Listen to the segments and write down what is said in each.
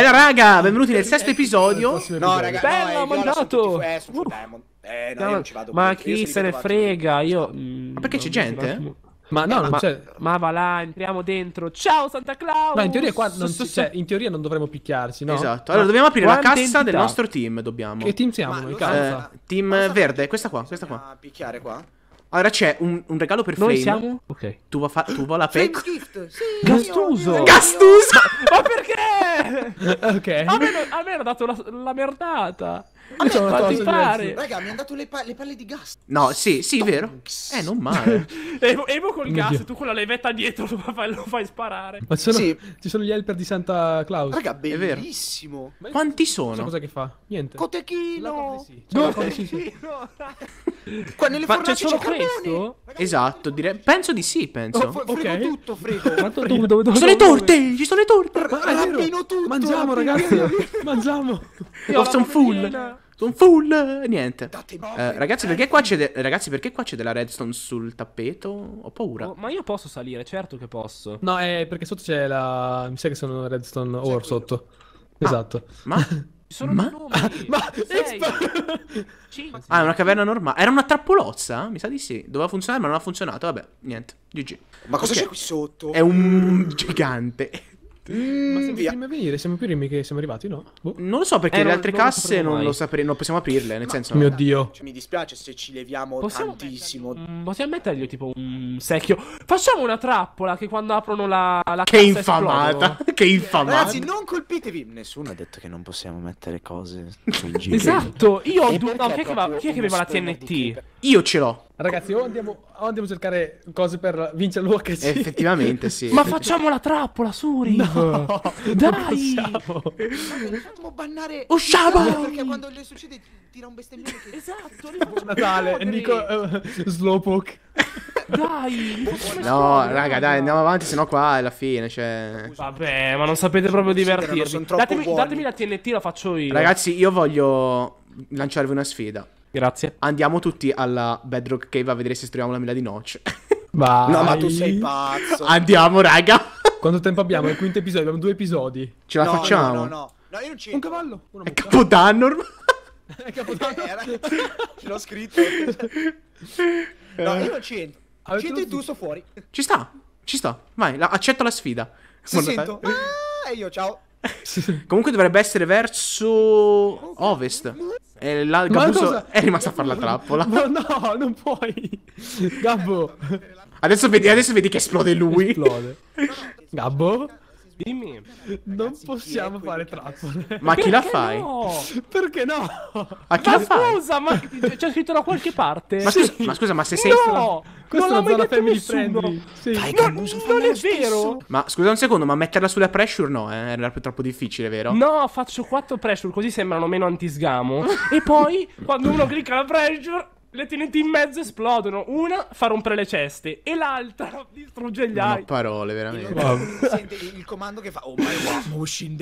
Bella raga, benvenuti nel sesto episodio. No, raga, bella, no, eh, mandato. Eh, eh, eh, no, non ci Ma chi se ne frega? Io Ma mm, perché c'è gente? Eh? Ma no, non c'è. Ma va là, entriamo dentro. Ciao Santa Claus. No, in teoria qua non cioè, in teoria non dovremmo picchiarsi, no? Esatto. Allora dobbiamo aprire la cassa del nostro team, dobbiamo. Che team siamo noi? team verde, questa qua, questa qua. picchiare qua. Allora c'è un, un, regalo per Noi siamo? Ok. Tu vuoi fa- tu va la pecora. Sì, Gastuso! Io, io, Gastuso! Ma perché? ok. A me, ha dato la, la merdata. A me sono fatto pare. Raga, mi hanno dato le, pa le, palle di gas. No, sì, sì, Stonks. vero. Eh, non male. Evo, Evo col Oddio. gas, tu con la levetta dietro lo fai, lo fai sparare. Ma sono, sì. ci sono gli helper di Santa Claus. Raga, bellissimo. È Quanti sono? cosa che fa? Niente. Cotechino. Cotechino. Sì. Cotechino. Qua nelle Ma c'è solo questo? Esatto, dire... penso di sì, penso. Oh, f- okay. tutto, frego. Quanto dove, dove, dove, ci sono le torte, ci sono le torte. Ma, Rappino tutto. Mangiamo, ragazzi. Mangiamo. Io sono full. Sono full. Niente. Eh, ragazzi, perché qua c'è de- ragazzi, perché qua c'è della redstone sul tappeto? Ho paura. Oh, ma io posso salire, certo che posso. No, è perché sotto c'è la... Mi sa che sono redstone ore sotto. Ah, esatto. ma sono ma... nomi. ma... Sei, Cinque. Ah, è una caverna normale. Era una trappolozza? Mi sa di sì. Doveva funzionare, ma non ha funzionato. Vabbè, niente. GG. Ma cosa okay. c'è qui sotto? È un gigante. Mm, Ma sempre venire, siamo più primi che siamo arrivati, no? Boh. Non lo so perché eh, le altre non casse non lo sapremo, non possiamo aprirle, nel Ma, senso. Mio no. dio. Cioè, mi dispiace se ci leviamo possiamo tantissimo. Mettergli, possiamo mettergli tipo un secchio. Facciamo una trappola che quando aprono la, la che infamata, che infamata. Ragazzi, non colpitevi. Nessuno ha detto che non possiamo mettere cose cioè, in giro. Esatto, io ho due no, chi è che aveva la TNT? Io ce l'ho. Ragazzi, o andiamo, o andiamo, a cercare cose per vincere l'UHC. Effettivamente, sì. Ma facciamo la trappola, Suri. No, dai. Facciamo bannare. Usciamo. Oh, perché quando le succede tira un bestemmione. Che... Esatto. Buon Natale, Nico uh, Slowpoke. Dai. No, raga, dai, andiamo avanti, sennò qua è la fine. Cioè... Vabbè, ma non sapete proprio divertirvi. Datemi, datemi la TNT, la faccio io. Ragazzi, io voglio lanciarvi una sfida. Grazie. Andiamo tutti alla Bedrock Cave a vedere se troviamo la mela di Notch. Vai. No, ma tu sei pazzo. Andiamo, raga. Quanto tempo abbiamo? Il quinto episodio, abbiamo due episodi. Ce la no, facciamo? No, no, no. No, io non ci Un cavallo. È Capodanno ormai. È Capodanno. Era... Ce l'ho scritto. No, io non c'entro. C'entri tu, sto fuori. Ci sta, ci sta. Vai, la... accetto la sfida. Si sento. Ah, e io, ciao. Comunque dovrebbe essere verso ovest. E eh, la, cosa... è rimasto a fare la trappola. Ma no, non puoi. Gabbo. Adesso vedi, adesso vedi che esplode lui. Esplode. Gabbo. Dimmi. Ragazzi, non possiamo fare trappole. Ma chi la fai? No? Perché no? A chi ma la fai? Scusa, ma c'è scritto da qualche parte. Ma, scusa, ma, scusa, ma se sei. No! Questa non è la zona family friendly. Sì. Dai, no, non è vero. Ma scusa un secondo, ma metterla sulla pressure no, eh? era troppo difficile, vero? No, faccio 4 pressure, così sembrano meno antisgamo. e poi, quando uno clicca la pressure, le TNT in mezzo esplodono. Una fa rompere le ceste e l'altra distrugge gli altri. parole, veramente. Wow. Sente il comando che fa Oh my god, motion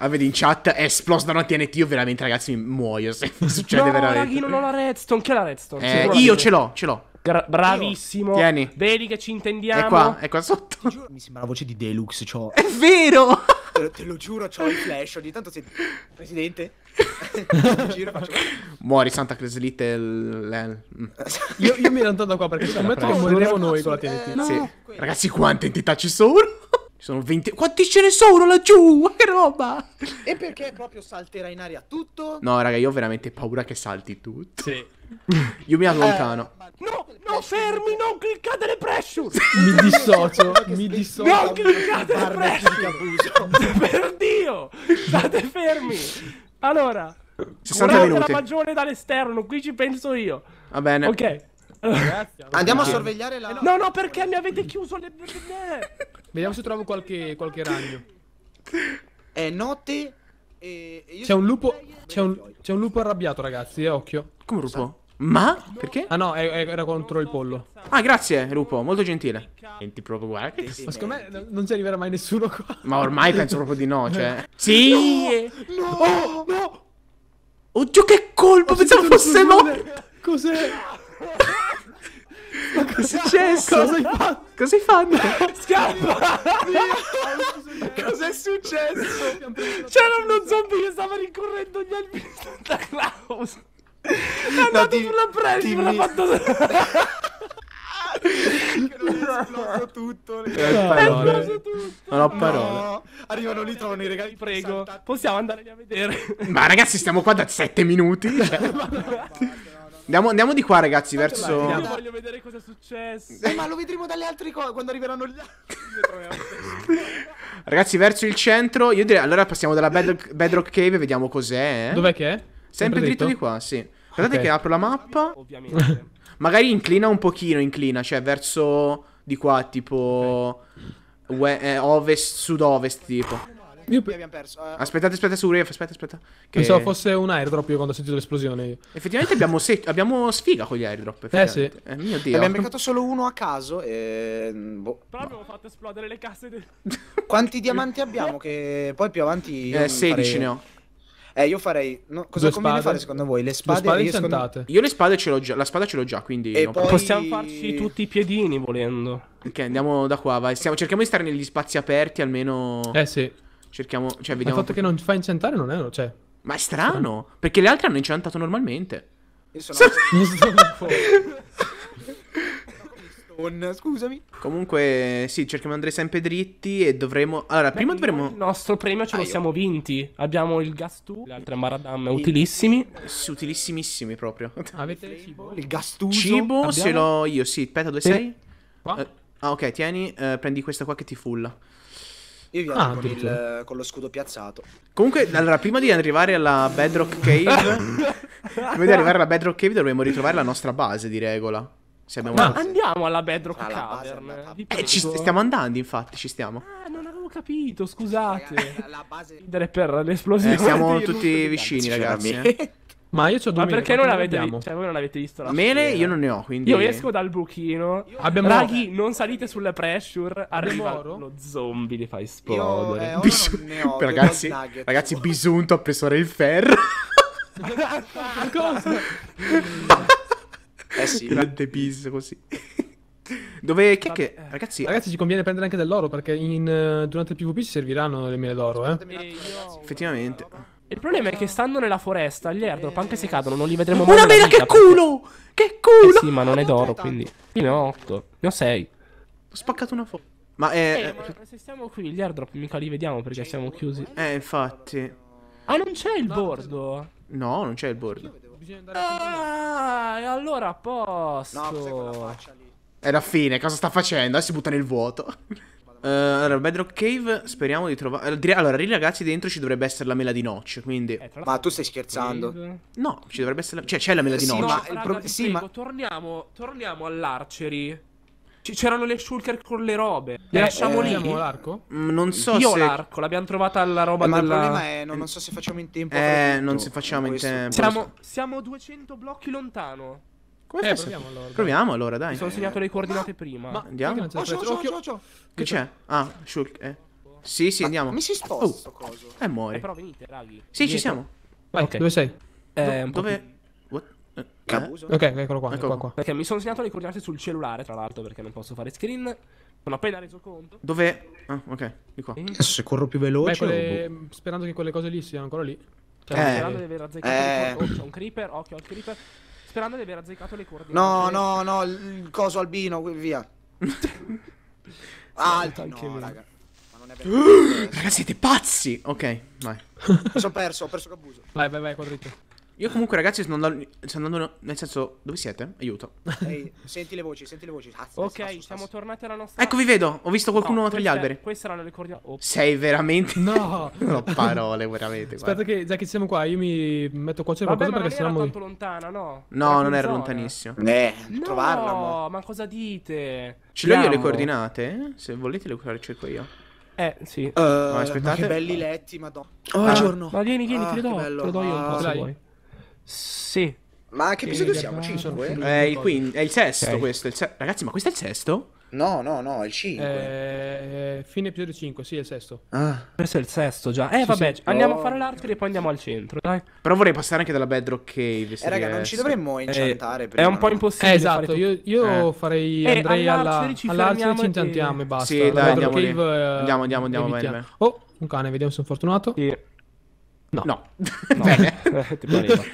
Ah, vedi, in chat è esploso da una TNT. Io veramente, ragazzi, muoio se succede no, veramente. Raghi, non ho la redstone. Che è la redstone? Eh, io ce l'ho, ce l'ho. Gra- bravissimo. Tieni. Vedi che ci intendiamo. È qua, è qua sotto. Giuro, mi sembra la voce di Deluxe. Cioè... È vero. Te lo, te lo giuro, c'ho il flash. Ogni tanto senti. Presidente. giro, faccio... Muori Santa Claus Little. Mm. io, io mi rantando da qua perché scommetto che moriremo noi con la TNT. Eh, no. sì. Ragazzi, quante entità ci sono? Ci sono 20. Quanti ce ne sono laggiù? Che roba! E perché proprio salterà in aria tutto? No, raga, io ho veramente paura che salti tutto. Sì. Io mi allontano. Eh, no, no, fermi, non cliccate le pressure! mi dissocio, mi dissocio. Non cliccate le pressure! per Dio! State fermi! Allora, 60 minuti. la magione dall'esterno, qui ci penso io. Va bene. Ok. Grazie, Andiamo a sorvegliare la... Eh, no, no, perché mi avete chiuso le... Vediamo se trovo qualche, qualche ragno. È notte... E... C'è un lupo... C'è un, un, lupo arrabbiato, ragazzi, eh, occhio. Come lupo? Ma? Perché? Ah no, era contro il pollo. Ah, grazie, Rupo, molto gentile. Senti proprio, guarda. Ma secondo me non ci arriverà mai nessuno qua. Ma ormai penso proprio di no, cioè. Sì! No! no! Oh, no! Oddio, che colpo! Ho Pensavo fosse morto! Cos'è? Ma cosa è successo? Cosa hai fatto? Cosa hai fatto? Scappa! Cos'è successo? C'era uno zombie che stava rincorrendo gli albini da Klaus guardato ti, sulla presa, ti mi... esploso tutto. Eh, è esploso tutto. Non ho parole. No. Arrivano lì, trovano i regali. Prego, possiamo andare a vedere. Ma ragazzi, stiamo qua da 7 minuti. Cioè. Andiamo, andiamo, di qua, ragazzi, Tanto verso. io voglio vedere cosa è successo. Eh, ma lo vedremo dalle altre cose quando arriveranno gli altri. ragazzi, verso il centro. Io direi. Allora passiamo dalla Bedrock, bedrock Cave vediamo cos'è. Eh? Dov'è che è? Sempre, Sempre dritto di qua, sì. Aspettate okay. che apro la mappa. Ovviamente. Magari inclina un pochino, inclina, cioè verso di qua, tipo... Okay. Eh, ovest, sud-ovest, tipo. Io abbiamo perso. Eh. Aspettate, aspetta, su Rave, aspetta, aspetta. Che... Pensavo fosse un airdrop io quando ho sentito l'esplosione. Io. Effettivamente abbiamo, abbiamo, sfiga con gli airdrop. Eh sì. Eh, mio Dio. Abbiamo beccato solo uno a caso e... Mm, boh. Però abbiamo fatto esplodere le casse del... Quanti diamanti abbiamo che poi più avanti... Eh, 16 farei... ne ho. Eh, io farei. No, cosa conviene fare secondo voi? Le spade, le spade riescono... incantate. Io le spade ce l'ho già. La spada ce l'ho già, quindi. E no, poi... Possiamo farci tutti i piedini volendo. Ok, andiamo da qua. Vai. Stiamo, cerchiamo di stare negli spazi aperti almeno. Eh sì. Cerchiamo. Cioè, vediamo. Ma il fatto che non fa incantare non è. Cioè... Ma è strano. Perché le altre hanno incantato normalmente. Io sono. sono... Patreon, scusami. Comunque, sì, cerchiamo di andare sempre dritti e dovremo... Allora, Beh, prima dovremo... Il nostro premio ce lo ah, siamo vinti. Abbiamo il gas 2, le altre maradam utilissimi. Sì, utilissimissimi proprio. Avete il cibo? Il gas 2? Cibo Abbiamo... se l'ho io, sì. Aspetta, dove e... sei? Qua? Eh, ah, ok, tieni, eh, prendi questa qua che ti fulla. Io viaggio ah, con, il, eh, con, lo scudo piazzato. Comunque, allora, prima di arrivare alla Bedrock Cave, prima di arrivare alla Bedrock Cave dovremmo ritrovare la nostra base di regola. Siamo Ma alla... andiamo alla Bedrock alla Cavern. Eh, base, eh, ci st- stiamo andando, infatti, ci stiamo. Ah, non avevo capito, scusate. la base... per l'esplosione. Eh, siamo tutti vicini, ragazzi. Eh. Ma io ho due Ma perché non avete, cioè, voi non avete visto la Mele schiera. io non ne ho, quindi... Io esco dal buchino. Io... Abbiamo... Raghi, non salite sulle pressure. Arriva Moro. lo zombie, li fa esplodere. Io, eh, Bis- ho, ragazzi, ragazzi Bisunto a preso il ferro. cosa? Eh sì. Grande bis così. Dove che, che eh, ragazzi, ragazzi, ci conviene prendere anche dell'oro perché in, eh, durante il PvP ci serviranno le mele d'oro, eh. Effettivamente. Il problema è che stando nella foresta, gli airdrop, anche se cadono, non li vedremo mai. Una mela che culo! Perché... Che culo! Eh sì, ma non è d'oro, quindi. Io ne ho 8, ne ho 6. Ho spaccato una foto. Ma, eh, eh ma se siamo qui, gli airdrop mica li vediamo perché siamo chiusi. Eh, infatti. Ah, non c'è il esatto. bordo. No, non c'è il bordo bisogna andare Ah, a e allora a posto. No, cos'è quella faccia lì? È la fine, cosa sta facendo? Eh, si butta nel vuoto. Uh, allora, Bedrock Cave, speriamo di trovare... Eh, allora, lì ragazzi, dentro ci dovrebbe essere la mela di noce, quindi... Eh, ma tu stai scherzando? No, ci dovrebbe essere... La... Cioè, c'è la mela eh, di noce. ma, il pro... raga, sì, prego, ma... torniamo, torniamo all'archery c'erano le shulker con le robe. Eh, le eh, lasciamo eh, lì. l'arco? Mm, non so Io se... l'arco, l'abbiamo trovata la roba eh, ma della... Ma il problema è, non, non, so se facciamo in tempo. Eh, non se facciamo in tempo. Siamo, siamo 200 blocchi lontano. Come eh, proviamo allora. Proviamo allora, dai. Mi sono segnato le coordinate ma, ah, prima. Ma andiamo. Oh, c'ho, c'ho, c'ho, Che c'è? Ah, shulk, eh. Sì, sì, andiamo. Mi si sposta oh. coso. Eh, muore. Eh, però venite, raghi. Sì, Dietro. ci siamo. Vai, okay. Dove sei? Eh, Do- dove... Cabuso. Eh? Ok, eccolo qua, ecco. qua, qua. Perché mi sono segnato le coordinate sul cellulare, tra l'altro, perché non posso fare screen. Non ho appena reso conto. Dove? Ah, ok, di qua. Eh? Se corro più veloce. Beh, quelle... Oh, boh. Sperando che quelle cose lì siano ancora lì. Cioè, eh. sperando di aver azzeccato. Eh. Oh, c'è un creeper, occhio al creeper. Sperando di aver azzeccato le coordinate. No, no, no, il coso albino, via. Alto, anche no, raga. Raga, siete pazzi! Ok, vai. Mi sono perso, ho perso Cabuso. Vai, vai, vai, quadrito. Io comunque ragazzi sto andando, sto andando nel senso dove siete? Aiuto. Ehi, senti le voci, senti le voci. Azz, ah, ok, azz, azz, siamo tornati alla nostra Ecco vi vedo, ho visto qualcuno no, tra gli alberi. Queste erano le coordinate. Oh. Sei veramente No, non ho parole veramente Aspetta che già che siamo qua io mi metto qua c'è qualcosa Vabbè, perché siamo. non era tanto lontana, no? No, era non era lontanissimo. Eh, no, trovarla. No, ma cosa dite? Ce l'ho io le coordinate? Se volete le cerco io. Eh, sì. Uh, aspettate. Che belli letti, madonna. Oh, ah, giorno. Ma vieni, vieni, ah, te le ah, do. Te le do io un po' Dai. Ah, vuoi. Sì. Ma che episodio siamo? 5? È il, è il sesto okay. questo. Il se- Ragazzi, ma questo è il sesto? No, no, no, è il 5. Eh, fine episodio 5, sì, è il sesto. Ah. Questo è il sesto già. Eh, sì, vabbè, sì. andiamo oh. a fare l'altro e poi andiamo al centro, dai. Però vorrei passare anche dalla Bedrock Cave. Eh, raga, non ci dovremmo incantare. Eh, prima, è un po' impossibile. Eh, esatto, io, io eh. farei. Eh, andrei all'arcere, alla, ci, all'arcere e... basta. Sì, dai, andiamo, Cave, uh, andiamo, andiamo, andiamo, andiamo. Oh, un cane, vediamo se sono fortunato. Sì. No. No. no. ti pareva.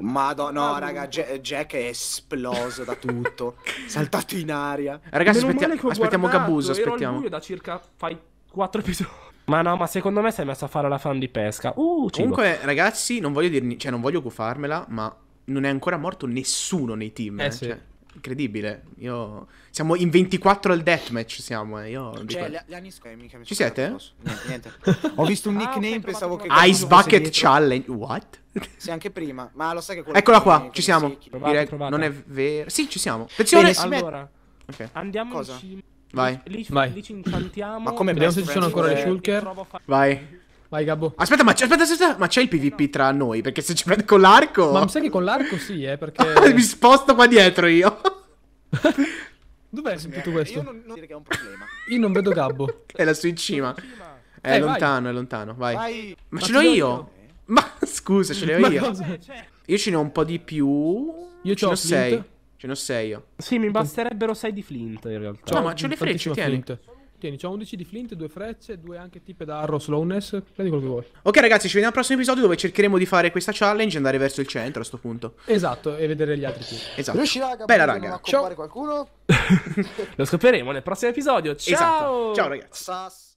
Madonna, no, raga, Jack è esploso da tutto. saltato in aria. Ragazzi, aspettia- aspettiamo Gabuso, aspettiamo. Ero da circa fai 4 episodi. Ma no, ma secondo me sei messo a fare la fan di pesca. Uh, cibo. Comunque, ragazzi, non voglio dirmi, cioè non voglio gufarmela, ma non è ancora morto nessuno nei team, eh, eh sì. Cioè incredibile. Io... Siamo in 24 al deathmatch, siamo. Eh. Io... Cioè, le, le anni... eh, mica Ci siete? Niente, niente. Ho visto un ah, nickname, ah, pensavo che... Ice Bucket Challenge, what? Sì, anche prima, ma lo sai che Eccola qua, ci siamo. Sì, provate, Direi... provate. Non è vero. Sì, ci siamo. Attenzione, Bene, met... Okay. Andiamo Cosa? Ci... Vai. Lì, Vai. lì ci incantiamo. Ma come Vediamo se ci sono ancora le eh, shulker. Vai. Vai, Gabbo. Aspetta, ma c'è, aspetta, aspetta, ma c'è il PvP tra noi? Perché se ci prendo con l'arco... Ma mi sa che con l'arco sì, eh, perché... mi sposto qua dietro io. Dov'è eh, sentito questo? Io non, non... Dire che è un problema. io non vedo Gabbo. è lassù in cima. È eh, lontano, vai. è lontano, vai. vai. Ma, ma ce l'ho io. Eh. Ma scusa, ce l'ho io. Eh, cioè- io ce ne ho un po' di più. Io ce ne ho sei. Ce ne ho sei io. Sì, mi basterebbero sei di Flint in realtà. No, ma ce le frecce, tieni. Flint. Tieni, c'ho 11 di flint, 2 frecce, 2 anche tippe da arrow slowness. Prendi quello che vuoi. Ok, ragazzi, ci vediamo al prossimo episodio dove cercheremo di fare questa challenge e andare verso il centro a sto punto. Esatto, e vedere gli altri tipi. Esatto. Riuscirà a Bella raga. Ciao. qualcuno? Lo scopriremo nel prossimo episodio. Ciao. Esatto. Ciao ragazzi. Sass.